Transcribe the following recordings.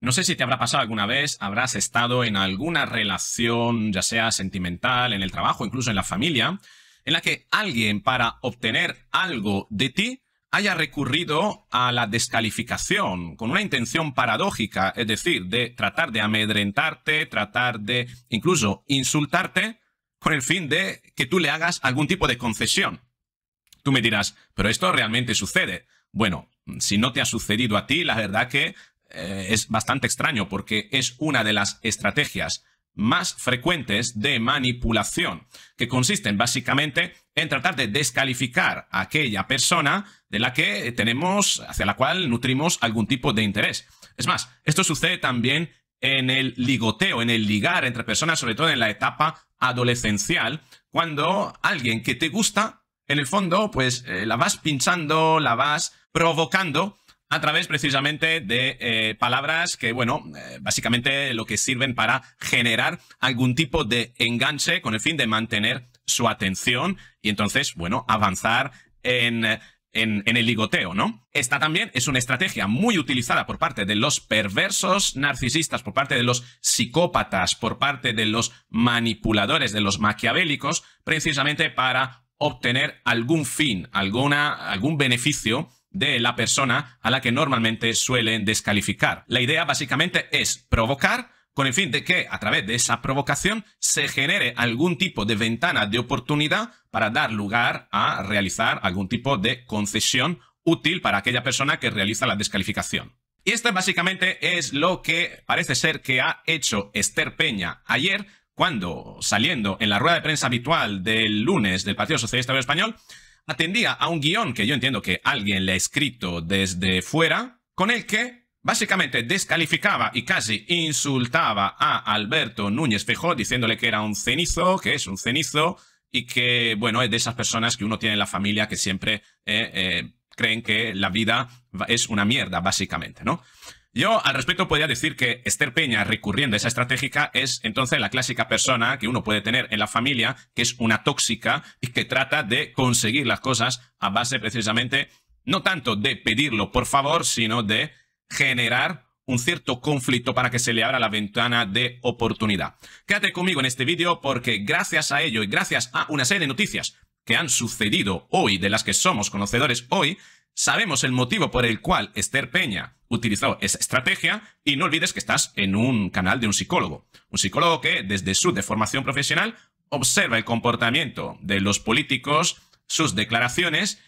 No sé si te habrá pasado alguna vez, habrás estado en alguna relación, ya sea sentimental, en el trabajo, incluso en la familia, en la que alguien para obtener algo de ti haya recurrido a la descalificación con una intención paradójica, es decir, de tratar de amedrentarte, tratar de incluso insultarte con el fin de que tú le hagas algún tipo de concesión. Tú me dirás, pero esto realmente sucede. Bueno, si no te ha sucedido a ti, la verdad que eh, es bastante extraño porque es una de las estrategias más frecuentes de manipulación, que consisten básicamente en tratar de descalificar a aquella persona de la que tenemos, hacia la cual nutrimos algún tipo de interés. Es más, esto sucede también en el ligoteo, en el ligar entre personas, sobre todo en la etapa adolescencial, cuando alguien que te gusta, en el fondo, pues eh, la vas pinchando, la vas provocando a través precisamente de eh, palabras que, bueno, eh, básicamente lo que sirven para generar algún tipo de enganche con el fin de mantener su atención y entonces, bueno, avanzar en... en, en, el ligoteo, ¿no? Esta también es una estrategia muy utilizada por parte de los perversos narcisistas, por parte de los psicópatas, por parte de los manipuladores, de los maquiavélicos, precisamente para obtener algún fin, alguna, algún beneficio de la persona a la que normalmente suelen descalificar. La idea básicamente es provocar con el fin de que a través de esa provocación se genere algún tipo de ventana de oportunidad para dar lugar a realizar algún tipo de concesión útil para aquella persona que realiza la descalificación. Y esto básicamente es lo que parece ser que ha hecho Esther Peña ayer cuando, saliendo en la rueda de prensa habitual del lunes del Partido Socialista Español, atendía a un guión que yo entiendo que alguien le ha escrito desde fuera, con el que básicamente descalificaba y casi insultaba a Alberto Núñez Feijóo diciéndole que era un cenizo, que es un cenizo, y que, bueno, es de esas personas que uno tiene en la familia que siempre eh, eh, creen que la vida es una mierda, básicamente, ¿no? Yo al respecto podría decir que Esther Peña recurriendo a esa estratégica es entonces la clásica persona que uno puede tener en la familia, que es una tóxica y que trata de conseguir las cosas a base precisamente no tanto de pedirlo por favor, sino de generar un cierto conflicto para que se le abra la ventana de oportunidad. Quédate conmigo en este vídeo porque gracias a ello y gracias a una serie de noticias que han sucedido hoy, de las que somos conocedores hoy, sabemos el motivo por el cual Esther Peña utilizó esa estrategia y no olvides que estás en un canal de un psicólogo. Un psicólogo que desde su deformación profesional observa el comportamiento de los políticos, sus declaraciones,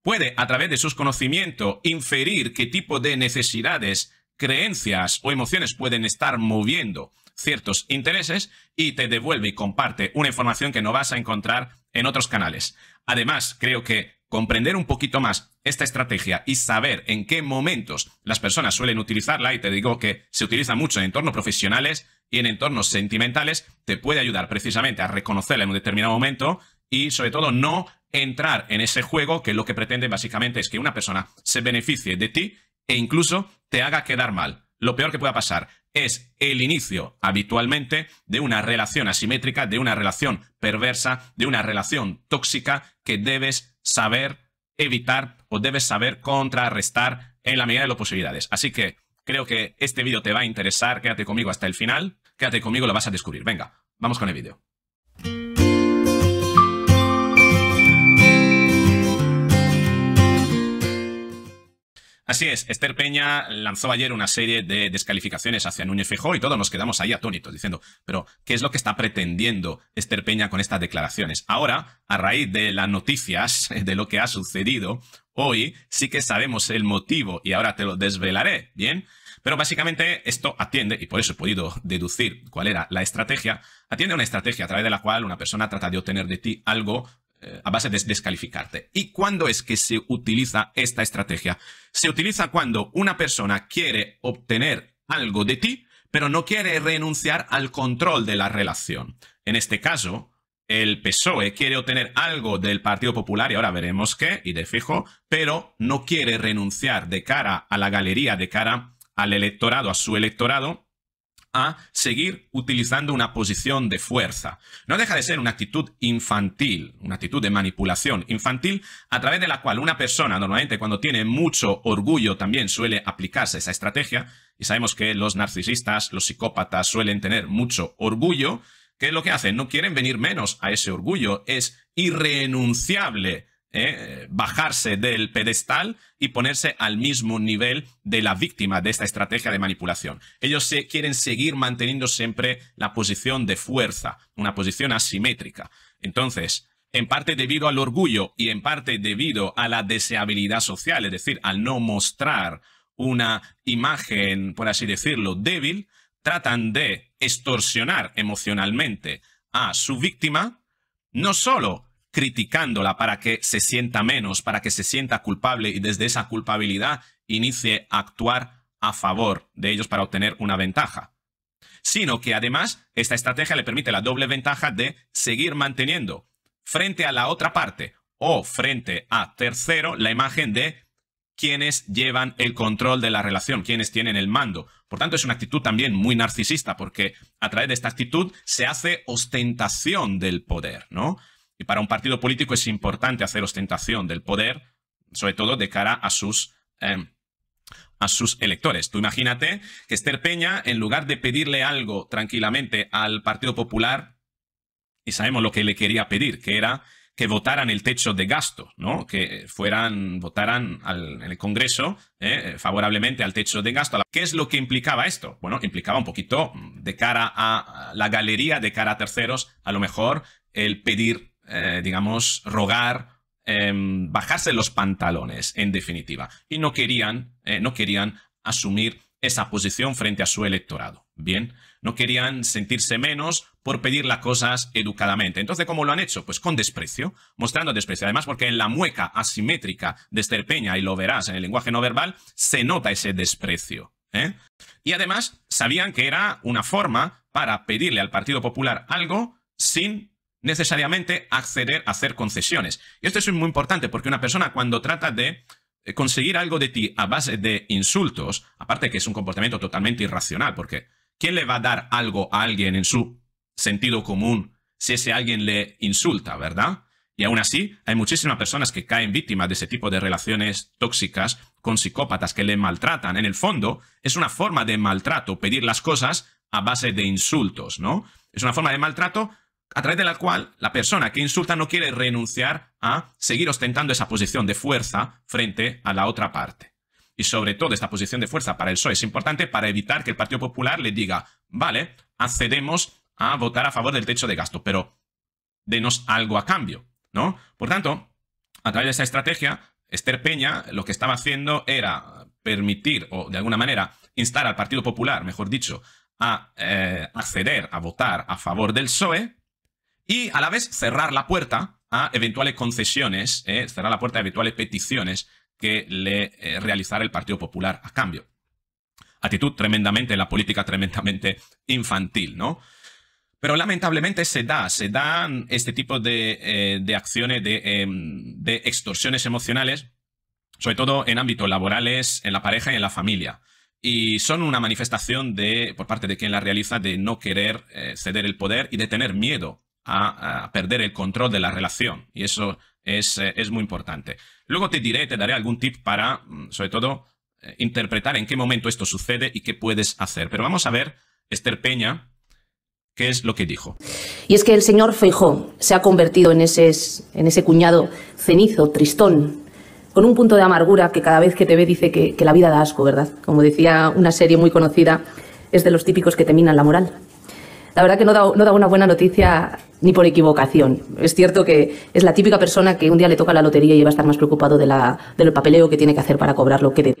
puede a través de sus conocimientos inferir qué tipo de necesidades, creencias o emociones pueden estar moviendo ciertos intereses y te devuelve y comparte una información que no vas a encontrar en otros canales. Además, creo que comprender un poquito más esta estrategia y saber en qué momentos las personas suelen utilizarla, y te digo que se utiliza mucho en entornos profesionales y en entornos sentimentales, te puede ayudar precisamente a reconocerla en un determinado momento y sobre todo no entrar en ese juego que lo que pretende básicamente es que una persona se beneficie de ti e incluso te haga quedar mal. Lo peor que pueda pasar es el inicio habitualmente de una relación asimétrica, de una relación perversa, de una relación tóxica que debes saber evitar o debes saber contrarrestar en la medida de las posibilidades. Así que creo que este vídeo te va a interesar, quédate conmigo hasta el final, quédate conmigo, lo vas a descubrir. Venga, vamos con el vídeo. Así es, Esther Peña lanzó ayer una serie de descalificaciones hacia Núñez Feijóo y todos nos quedamos ahí atónitos diciendo, pero ¿qué es lo que está pretendiendo Esther Peña con estas declaraciones? Ahora, a raíz de las noticias eh, de lo que ha sucedido hoy, sí que sabemos el motivo y ahora te lo desvelaré, ¿bien? Pero básicamente esto atiende, y por eso he podido deducir cuál era la estrategia, atiende una estrategia a través de la cual una persona trata de obtener de ti algo eh, a base de descalificarte. ¿Y cuándo es que se utiliza esta estrategia? Se utiliza cuando una persona quiere obtener algo de ti, pero no quiere renunciar al control de la relación. En este caso, el PSOE quiere obtener algo del Partido Popular, y ahora veremos qué, y de fijo, pero no quiere renunciar de cara a la galería, de cara al electorado, a su electorado, a seguir utilizando una posición de fuerza. No deja de ser una actitud infantil, una actitud de manipulación infantil a través de la cual una persona normalmente cuando tiene mucho orgullo también suele aplicarse esa estrategia y sabemos que los narcisistas, los psicópatas suelen tener mucho orgullo, que es lo que hacen, no quieren venir menos a ese orgullo, es irrenunciable ¿eh? bajarse del pedestal y ponerse al mismo nivel de la víctima de esta estrategia de manipulación. Ellos se quieren seguir manteniendo siempre la posición de fuerza, una posición asimétrica. Entonces, en parte debido al orgullo y en parte debido a la deseabilidad social, es decir, al no mostrar una imagen, por así decirlo, débil, tratan de extorsionar emocionalmente a su víctima, no solo criticándola para que se sienta menos, para que se sienta culpable y desde esa culpabilidad inicie a actuar a favor de ellos para obtener una ventaja. Sino que además esta estrategia le permite la doble ventaja de seguir manteniendo frente a la otra parte o frente a tercero la imagen de quienes llevan el control de la relación, quienes tienen el mando. Por tanto, es una actitud también muy narcisista, porque a través de esta actitud se hace ostentación del poder, ¿no? Y para un partido político es importante hacer ostentación del poder, sobre todo de cara a sus, em, a sus electores. Tú imagínate que Esther Peña, en lugar de pedirle algo tranquilamente al Partido Popular, y sabemos lo que le quería pedir, que era que votaran el techo de gasto, ¿no? Que fueran, votaran al, en el Congreso eh, favorablemente al techo de gasto. ¿Qué es lo que implicaba esto? Bueno, implicaba un poquito de cara a la galería, de cara a terceros, a lo mejor el pedir eh, digamos, rogar, em, bajarse los pantalones, en definitiva. Y no querían, eh, no querían asumir esa posición frente a su electorado. Bien, no querían sentirse menos por pedir las cosas educadamente. Entonces, ¿cómo lo han hecho? Pues con desprecio, mostrando desprecio. Además, porque en la mueca asimétrica de Peña, y lo verás en el lenguaje no verbal, se nota ese desprecio. ¿eh? Y además, sabían que era una forma para pedirle al Partido Popular algo sin necesariamente acceder a hacer concesiones. Y esto es muy importante porque una persona cuando trata de eh, conseguir algo de ti a base de insultos, aparte que es un comportamiento totalmente irracional, porque ¿quién le va a dar algo a alguien en su sentido común si ese alguien le insulta, verdad? Y aún así, hay muchísimas personas que caen víctimas de ese tipo de relaciones tóxicas con psicópatas que le maltratan. En el fondo, es una forma de maltrato pedir las cosas a base de insultos, ¿no? Es una forma de maltrato a través de la cual la persona que insulta no quiere renunciar a seguir ostentando esa posición de fuerza frente a la otra parte. Y sobre todo esta posición de fuerza para el PSOE es importante para evitar que el Partido Popular le diga, vale, accedemos a votar a favor del techo de gasto, pero denos algo a cambio, ¿no? Por tanto, a través de esa estrategia, Esther Peña lo que estaba haciendo era permitir o de alguna manera instar al Partido Popular, mejor dicho, a eh, acceder a votar a favor del PSOE y a la vez cerrar la puerta a eventuales concesiones, ¿eh? cerrar la puerta a eventuales peticiones que le eh, realizará el Partido Popular a cambio. Actitud tremendamente, la política tremendamente infantil, ¿no? Pero lamentablemente se da, se dan este tipo de, eh, de acciones, de, extorsiones emocionales, sobre todo en ámbitos laborales, en la pareja y en la familia. Y son una manifestación de, por parte de quien la realiza, de no querer ceder el poder y de tener miedo a, perder el control de la relación. Y eso eh, es, muy importante. Luego te diré, te daré algún tip para, mm, sobre todo, eh, interpretar en qué momento esto sucede y qué puedes hacer. Pero vamos a ver, Esther Peña, qué es lo que dijo. Y es que el señor Feijó se ha convertido en ese, en ese cuñado cenizo, tristón, con un punto de amargura que cada vez que te ve dice que, la vida da asco, ¿verdad? Como decía una serie muy conocida, es de los típicos que terminan la moral la verdad que no da, una buena noticia ni por equivocación. Es cierto que es la típica persona que un día le toca la lotería y va a estar más preocupado de del papeleo que tiene que hacer para cobrar lo que debe.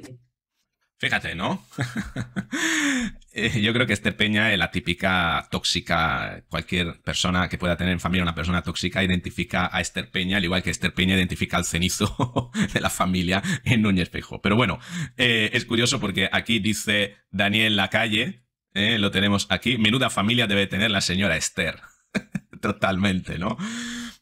Fíjate, ¿no? Eh, yo creo que Esther Peña es eh, la típica tóxica. Cualquier persona que pueda tener en familia una persona tóxica identifica a Esther Peña, al igual que Esther Peña identifica al cenizo de la familia en Núñez espejo. Pero bueno, eh, es curioso porque aquí dice Daniel Lacalle, ¿Eh? lo tenemos aquí. Menuda familia debe tener la señora Esther. Totalmente, ¿no?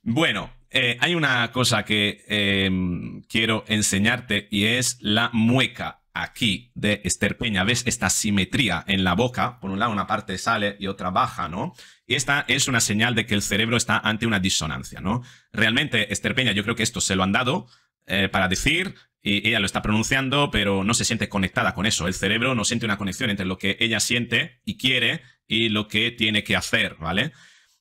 Bueno, eh, hay una cosa que em, quiero enseñarte y es la mueca aquí de Esther Peña. ¿Ves esta simetría en la boca? Por un lado una parte sale y otra baja, ¿no? Y esta es una señal de que el cerebro está ante una disonancia, ¿no? Realmente, Esther Peña, yo creo que esto se lo han dado eh, para decir y ella lo está pronunciando, pero no se siente conectada con eso. El cerebro no siente una conexión entre lo que ella siente y quiere y lo que tiene que hacer, ¿vale?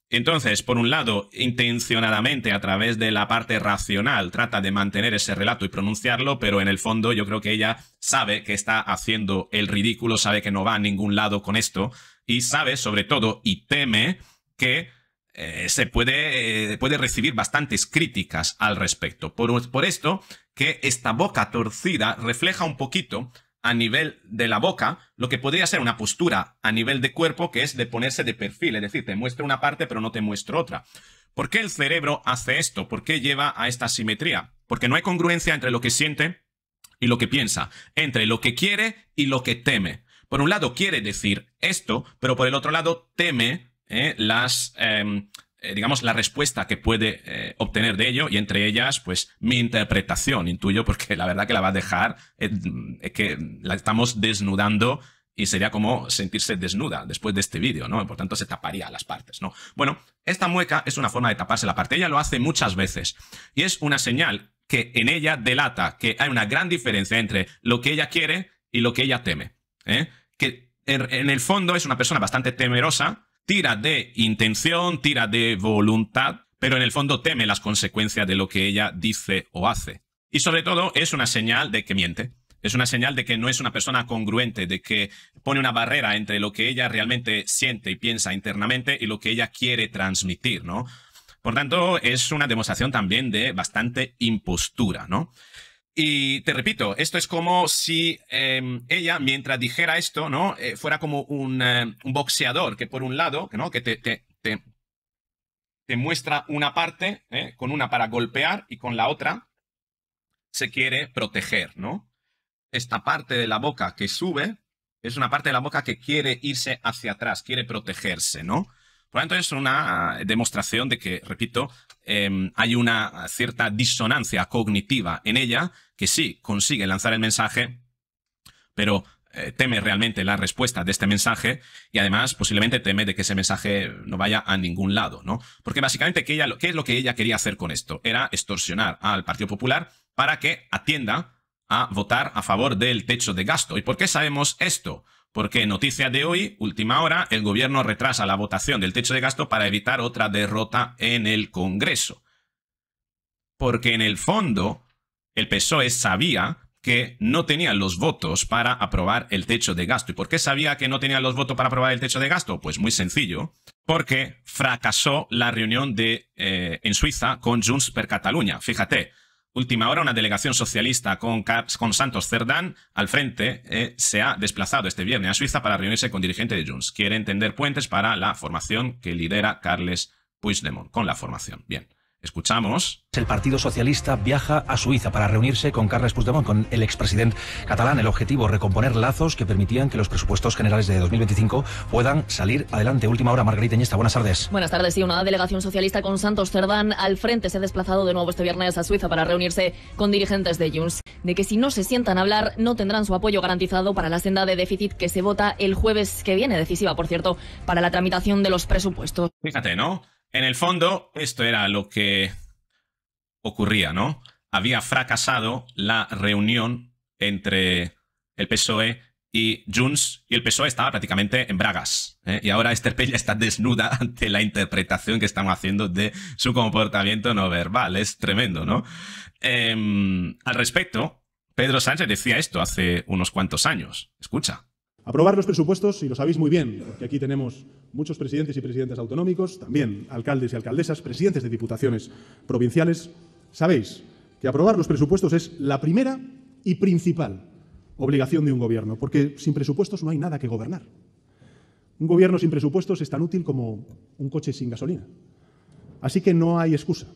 Entonces, por un lado, intencionadamente a través de la parte racional trata de mantener ese relato y pronunciarlo, pero en el fondo yo creo que ella sabe que está haciendo el ridículo, sabe que no va a ningún lado con esto y sabe sobre todo y teme que eh, se puede, eh, puede recibir bastantes críticas al respecto. Por, por esto, que esta boca torcida refleja un poquito a nivel de la boca lo que podría ser una postura a nivel de cuerpo que es de ponerse de perfil, es decir, te muestro una parte pero no te muestro otra. ¿Por qué el cerebro hace esto? ¿Por qué lleva a esta simetría? Porque no hay congruencia entre lo que siente y lo que piensa, entre lo que quiere y lo que teme. Por un lado quiere decir esto, pero por el otro lado teme eh, las... Em, eh, digamos, la respuesta que puede eh, obtener de ello y entre ellas, pues, mi interpretación, intuyo, porque la verdad que la va a dejar, es eh, que la estamos desnudando y sería como sentirse desnuda después de este vídeo, ¿no? Por tanto, se taparía las partes, ¿no? Bueno, esta mueca es una forma de taparse la parte. Ella lo hace muchas veces y es una señal que en ella delata que hay una gran diferencia entre lo que ella quiere y lo que ella teme, Que en el fondo es una persona bastante temerosa, tira de intención, tira de voluntad, pero en el fondo teme las consecuencias de lo que ella dice o hace. Y sobre todo es una señal de que miente. Es una señal de que no es una persona congruente, de que pone una barrera entre lo que ella realmente siente y piensa internamente y lo que ella quiere transmitir, ¿no? Por tanto, es una demostración también de bastante impostura, ¿no? Y te repito, esto es como si em, ella, mientras dijera esto, ¿no? Eh, fuera como em, un, boxeador que por un lado, ¿no? Que te, te, te, te muestra una parte, ¿eh? con una para golpear y con la otra se quiere proteger, ¿no? Esta parte de la boca que sube es una parte de la boca que quiere irse hacia atrás, quiere protegerse, ¿no? Por lo es una demostración de que, repito, em, hay una cierta disonancia cognitiva en ella que sí consigue lanzar el mensaje, pero eh, teme realmente la respuesta de este mensaje y además posiblemente teme de que ese mensaje no vaya a ningún lado, ¿no? Porque básicamente, ¿qué es lo que ella quería hacer con esto? Era extorsionar al Partido Popular para que atienda a votar a favor del techo de gasto. ¿Y por qué sabemos esto? Porque noticia de hoy, última hora, el gobierno retrasa la votación del techo de gasto para evitar otra derrota en el Congreso. Porque en el fondo, el PSOE sabía que no tenía los votos para aprobar el techo de gasto. ¿Y por qué sabía que no tenían los votos para aprobar el techo de gasto? Pues muy sencillo, porque fracasó la reunión de, eh, en Suiza con Junts per Cataluña. Fíjate, Última hora, una delegación socialista con, con Santos Cerdán al frente eh, se ha desplazado este viernes a Suiza para reunirse con dirigente de Junts. Quiere entender puentes para la formación que lidera Carles Puigdemont, con la formación. Bien. Escuchamos. El Partido Socialista viaja a Suiza para reunirse con Carles Puigdemont, con el expresidente catalán. El objetivo, recomponer lazos que permitían que los presupuestos generales de 2025 puedan salir adelante. Última hora, Margarita Iñesta, buenas tardes. Buenas tardes. Sí, una delegación socialista con Santos Cerdán al frente se ha desplazado de nuevo este viernes a Suiza para reunirse con dirigentes de Junts. De que si no se sientan a hablar, no tendrán su apoyo garantizado para la senda de déficit que se vota el jueves que viene. Decisiva, por cierto, para la tramitación de los presupuestos. Fíjate, ¿no? En el fondo, esto era lo que ocurría, ¿no? Había fracasado la reunión entre el PSOE y Junts, y el PSOE estaba prácticamente en bragas. ¿eh? Y ahora Esther Pella está desnuda ante la interpretación que estamos haciendo de su comportamiento no verbal. Es tremendo, ¿no? Em, al respecto, Pedro Sánchez decía esto hace unos cuantos años. Escucha. Aprobar los presupuestos, y lo sabéis muy bien, porque aquí tenemos muchos presidentes y presidentes autonómicos, también alcaldes y alcaldesas, presidentes de diputaciones provinciales, sabéis que aprobar los presupuestos es la primera y principal obligación de un gobierno, porque sin presupuestos no hay nada que gobernar. Un gobierno sin presupuestos es tan útil como un coche sin gasolina. Así que no hay excusa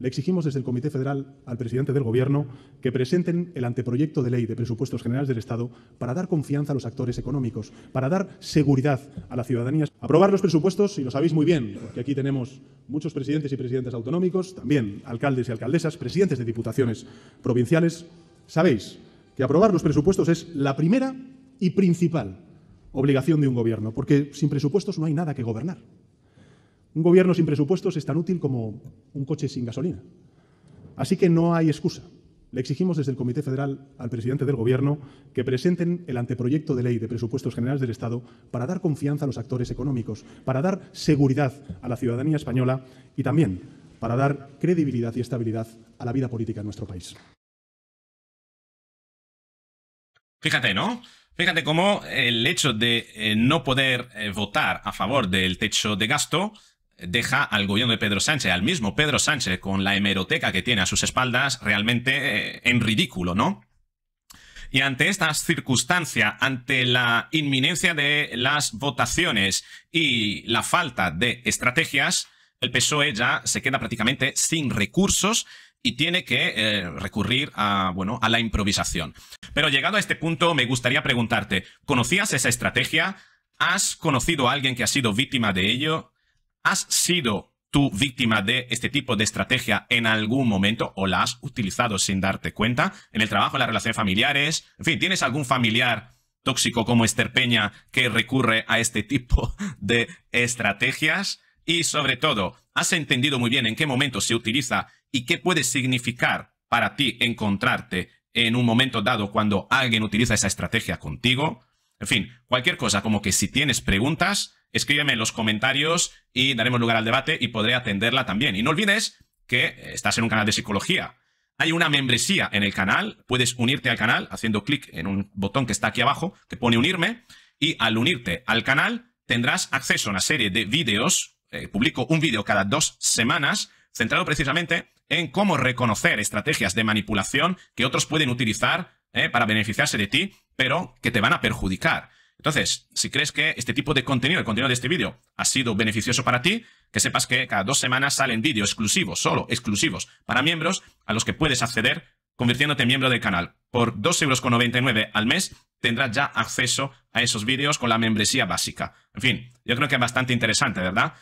le exigimos desde el Comité Federal al presidente del Gobierno que presenten el anteproyecto de ley de presupuestos generales del Estado para dar confianza a los actores económicos, para dar seguridad a la ciudadanía. Aprobar los presupuestos, y lo sabéis muy bien, porque aquí tenemos muchos presidentes y presidentes autonómicos, también alcaldes y alcaldesas, presidentes de diputaciones provinciales. Sabéis que aprobar los presupuestos es la primera y principal obligación de un gobierno, porque sin presupuestos no hay nada que gobernar. Un gobierno sin presupuestos es tan útil como un coche sin gasolina. Así que no hay excusa. Le exigimos desde el Comité Federal al presidente del Gobierno que presenten el anteproyecto de ley de presupuestos generales del Estado para dar confianza a los actores económicos, para dar seguridad a la ciudadanía española y también para dar credibilidad y estabilidad a la vida política en nuestro país. Fíjate, ¿no? Fíjate cómo el hecho de eh, no poder eh, votar a favor del techo de gasto deja al gobierno de Pedro Sánchez, al mismo Pedro Sánchez, con la hemeroteca que tiene a sus espaldas, realmente eh, en ridículo, ¿no? Y ante esta circunstancia, ante la inminencia de las votaciones y la falta de estrategias, el PSOE ya se queda prácticamente sin recursos y tiene que eh, recurrir a, bueno, a la improvisación. Pero llegado a este punto, me gustaría preguntarte, ¿conocías esa estrategia? ¿Has conocido a alguien que ha sido víctima de ello? ¿Has sido tú víctima de este tipo de estrategia en algún momento o la has utilizado sin darte cuenta? En el trabajo, en las relaciones familiares, en fin, ¿tienes algún familiar tóxico como Esther Peña que recurre a este tipo de estrategias? Y sobre todo, ¿has entendido muy bien en qué momento se utiliza y qué puede significar para ti encontrarte en un momento dado cuando alguien utiliza esa estrategia contigo? En fin, cualquier cosa, como que si tienes preguntas, escríbeme en los comentarios y daremos lugar al debate y podré atenderla también. Y no olvides que eh, estás en un canal de psicología. Hay una membresía en el canal, puedes unirte al canal haciendo clic en un botón que está aquí abajo que pone unirme y al unirte al canal tendrás acceso a una serie de vídeos, eh, publico un vídeo cada dos semanas centrado precisamente en cómo reconocer estrategias de manipulación que otros pueden utilizar eh, para beneficiarse de ti, pero que te van a perjudicar. Entonces, si crees que este tipo de contenido, el contenido de este vídeo, ha sido beneficioso para ti, que sepas que cada dos semanas salen vídeos exclusivos, solo exclusivos, para miembros a los que puedes acceder convirtiéndote en miembro del canal. Por 2,99€ al mes tendrás ya acceso a esos vídeos con la membresía básica. En fin, yo creo que es bastante interesante, ¿verdad?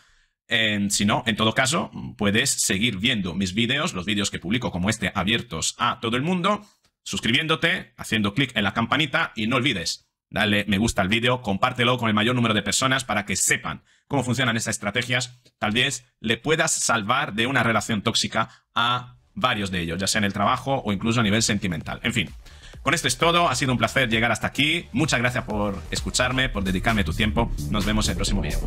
si no, en todo caso, puedes seguir viendo mis vídeos, los vídeos que publico como este abiertos a todo el mundo, suscribiéndote, haciendo clic en la campanita y no olvides Dale me gusta al vídeo, compártelo con el mayor número de personas para que sepan cómo funcionan esas estrategias. Tal vez le puedas salvar de una relación tóxica a varios de ellos, ya sea en el trabajo o incluso a nivel sentimental. En fin, con esto es todo. Ha sido un placer llegar hasta aquí. Muchas gracias por escucharme, por dedicarme tu tiempo. Nos vemos en el próximo vídeo.